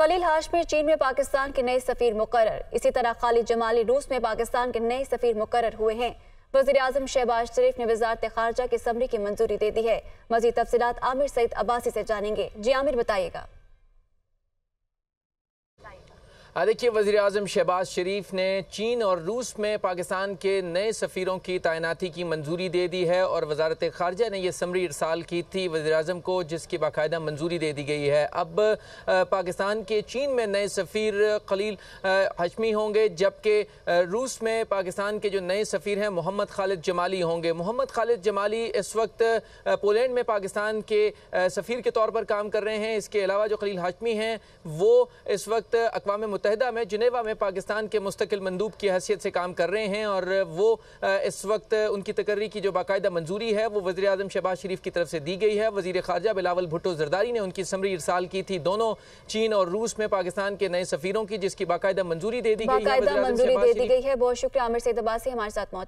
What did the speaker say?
खलील हाशमी चीन में पाकिस्तान के नए सफीर मुकर इसी तरह खालिद जमाली रूस में पाकिस्तान के नए सफीर मुकर हुए हैं वजी अजम शहबाज शरीफ ने वजारत खारजा के समरी की मंजूरी दे दी है मजीद तफसी आमिर सईद अब्बासी से जानेंगे जी आमिर बताइएगा हाँ, देखिए वजी अजम शहबाज शरीफ ने चीन और रूस में पाकिस्तान के नए सफ़ीरों की तैनाती की मंजूरी दे दी है और वजारत खारजा ने यह समरी इरसाल की थी वजी अजम को जिसकी बाकायदा मंजूरी दे दी गई है अब पाकिस्तान के चीन में नए सफ़ीर खलील हशमी होंगे जबकि रूस में पाकिस्तान के जो नए सफ़ीर हैं मोहम्मद खालिद जमाली होंगे मोहम्मद खालिद जमाली इस वक्त पोलैंड में पाकिस्तान के सफ़ीर के तौर पर काम कर रहे हैं इसके अलावा जो खलील हजमी हैं वो इस वक्त अकवा मुतहदा में जनेवा में पाकिस्तान के मुस्तकिल मंदूब की हैसियत से काम कर रहे हैं और वो इस वक्त उनकी तकर्री की जो बाकायदा मंजूरी है वो वजी अजम शहबाज शरीफ की तरफ से दी गई है वजी खारजा बिलावल भुट्टो जरदारी ने उनकी समरी इरसाल की थी दोनों चीन और रूस में पाकिस्तान के नए सफीरों की जिसकी बाकायदा मंजूरी दे दी गई है बहुत शुक्रिया